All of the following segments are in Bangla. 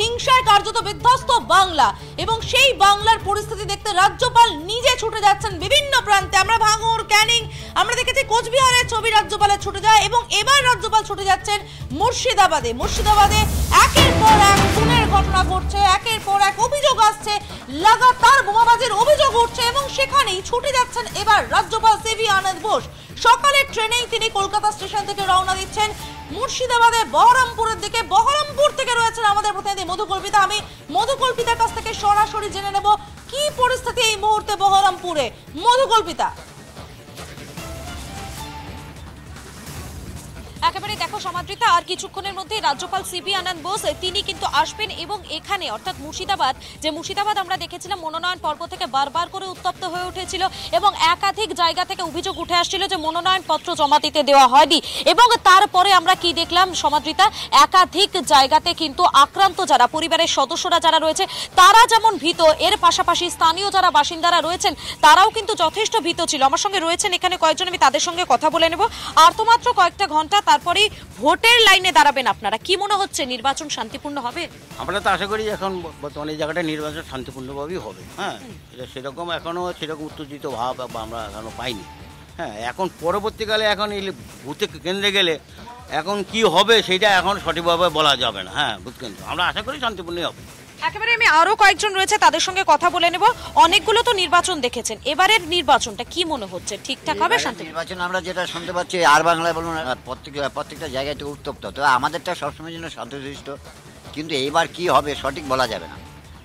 হিংসায় কার্যত বিধ্বস্ত বাংলা এবং সেই বাংলার পরিস্থিতি দেখতে রাজ্যপাল নিজে ছুটে যাচ্ছেন বিভিন্ন প্রান্তে আমরা ভাঙর ক্যানিং আমরা দেখেছি কোচবিহারের ছবি রাজ্যপালের ছুটে যায় এবং এবার রাজ্যপাল ছুটে যাচ্ছেন মুর্শিদাবাদে মুর্শিদাবাদে একের পর এক খুনের ঘটনা ঘটছে একের পর এক অভিযোগ আসছে লাগাতার বোমাবাজির অভিযোগ উঠছে এবং সেখানেই ছুটে যাচ্ছেন এবার রাজ্যপাল সিভি আনন্দ বোস সকালের ট্রেনেই তিনি কলকাতা স্টেশন থেকে রওনা দিচ্ছেন মুর্শিদাবাদে বহরমপুরের দিকে বহরমপুর থেকে রয়েছেন আমাদের প্রতিনিধি মধুকল্পিতা আমি মধুকল্পিতার কাছ থেকে সরাসরি জেনে নেব কি পরিস্থিতি এই মুহূর্তে বহরমপুরে মধুকল্পিতা একেবারে দেখো সমাদৃতা আর কিছুক্ষণের মধ্যে রাজ্যপাল সিবি আনন্দ বোস তিনি কিন্তু আসবেন এবং এখানে অর্থাৎ মুর্শিদাবাদ যে মুর্শিদাবাদ আমরা দেখেছিলাম মনোনয়ন পর্ব থেকে বারবার করে উত্তপ্ত হয়ে উঠেছিল এবং একাধিক জায়গা থেকে অভিযোগ উঠে আসছিল যে মনোনয়ন পত্র জমা দিতে দেওয়া হয়নি এবং তারপরে আমরা কি দেখলাম সমাদৃতা একাধিক জায়গাতে কিন্তু আক্রান্ত যারা পরিবারের সদস্যরা যারা রয়েছে তারা যেমন ভীত এর পাশাপাশি স্থানীয় যারা বাসিন্দারা রয়েছেন তারাও কিন্তু যথেষ্ট ভীত ছিল আমার সঙ্গে রয়েছেন এখানে কয়েকজন আমি তাদের সঙ্গে কথা বলে নেব আর তো মাত্র কয়েকটা ঘন্টা তারপরে ভোটের লাইনে দাঁড়াবেন আপনারা কি মনে হচ্ছে নির্বাচন শান্তিপূর্ণ হবে আমরা তো আশা করি এখন বর্তমানে এই জায়গাটা নির্বাচন শান্তিপূর্ণভাবেই হবে হ্যাঁ সেরকম এখনও সেরকম উত্তেজিত ভাব আমরা এখনও পাইনি হ্যাঁ এখন পরবর্তীকালে এখন এই ভূতে কেন্দ্রে গেলে এখন কি হবে সেটা এখন সঠিকভাবে বলা যাবে না হ্যাঁ ভূত কেন্দ্র আমরা আশা করি শান্তিপূর্ণই হবে একেবারে আমি আরও কয়েকজন রয়েছে তাদের সঙ্গে কথা বলে নেব অনেকগুলো তো নির্বাচন দেখেছেন এবারের নির্বাচনটা কি মনে হচ্ছে ঠিকঠাক হবে শান্তি নির্বাচন আমরা যেটা শুনতে পাচ্ছি আর বাংলায় বলুন প্রত্যেকটা প্রত্যেকটা জায়গায় তো উত্তপ্ত তো আমাদেরটা সবসময় জন্য সন্তুষ্ট কিন্তু এইবার কি হবে সঠিক বলা যাবে না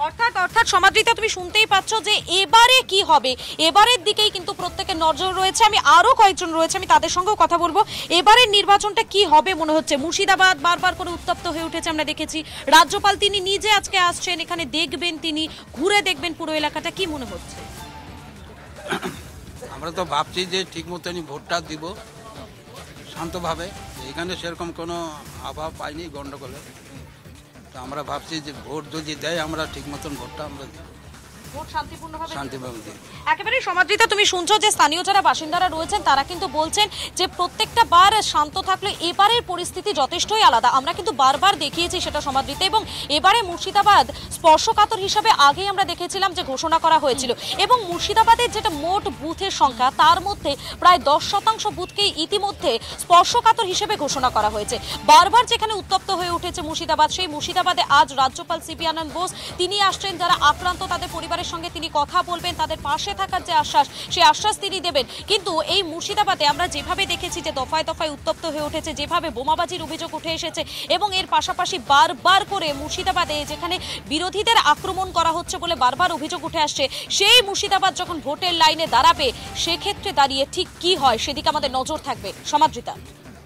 অর্থাৎ অর্থাৎ সমাদৃতা তুমি শুনতেই পাচ্ছ যে এবারে কি হবে এবারের দিকেই কিন্তু প্রত্যেকের নজর রয়েছে আমি আরও কয়েকজন রয়েছে আমি তাদের সঙ্গেও কথা বলবো এবারের নির্বাচনটা কি হবে মনে হচ্ছে মুর্শিদাবাদ বারবার করে উত্তপ্ত হয়ে উঠেছে আমরা দেখেছি রাজ্যপাল তিনি নিজে আজকে আসছেন এখানে দেখবেন তিনি ঘুরে দেখবেন পুরো এলাকাটা কি মনে হচ্ছে আমরা তো ভাবছি যে ঠিক আমি ভোটটা দিব শান্তভাবে এখানে সেরকম কোনো আভাব পাইনি গণ্ডগোলে আমরা ভাবছি যে ভোট যদি দেয় আমরা ঠিক মতন ভোটটা আমরা দিব ভোট তুমি শুনছো যে স্থানীয় যারা বাসিন্দারা রয়েছেন তারা কিন্তু বলছেন যে প্রত্যেকটা বার শান্ত থাকলে এবারের পরিস্থিতি যথেষ্টই আলাদা আমরা কিন্তু বারবার দেখিয়েছি সেটা এবং এবারে মুর্শিদাবাদ স্পর্শকাতর হিসাবে আগেই আমরা দেখেছিলাম যে ঘোষণা করা হয়েছিল এবং মুর্শিদাবাদের যেটা মোট বুথের সংখ্যা তার মধ্যে প্রায় দশ শতাংশ বুথকেই ইতিমধ্যে স্পর্শকাতর হিসেবে ঘোষণা করা হয়েছে বারবার যেখানে উত্তপ্ত হয়ে উঠেছে মুর্শিদাবাদ সেই মুর্শিদাবাদে আজ রাজ্যপাল সিপি আনন্দ বোস তিনি আসছেন যারা আক্রান্ত তাদের পরিবারের পরিবারের সঙ্গে তিনি কথা বলবেন তাদের পাশে থাকার যে আশ্বাস সেই আশ্বাস তিনি দেবেন কিন্তু এই মুর্শিদাবাদে আমরা যেভাবে দেখেছি যে দফায় দফায় উত্তপ্ত হয়ে উঠেছে যেভাবে বোমাবাজির অভিযোগ উঠে এসেছে এবং এর পাশাপাশি বারবার করে মুর্শিদাবাদে যেখানে বিরোধীদের আক্রমণ করা হচ্ছে বলে বারবার অভিযোগ উঠে আসছে সেই মুর্শিদাবাদ যখন ভোটের লাইনে দাঁড়াবে সেক্ষেত্রে দাঁড়িয়ে ঠিক কি হয় সেদিকে আমাদের নজর থাকবে সমাদৃতা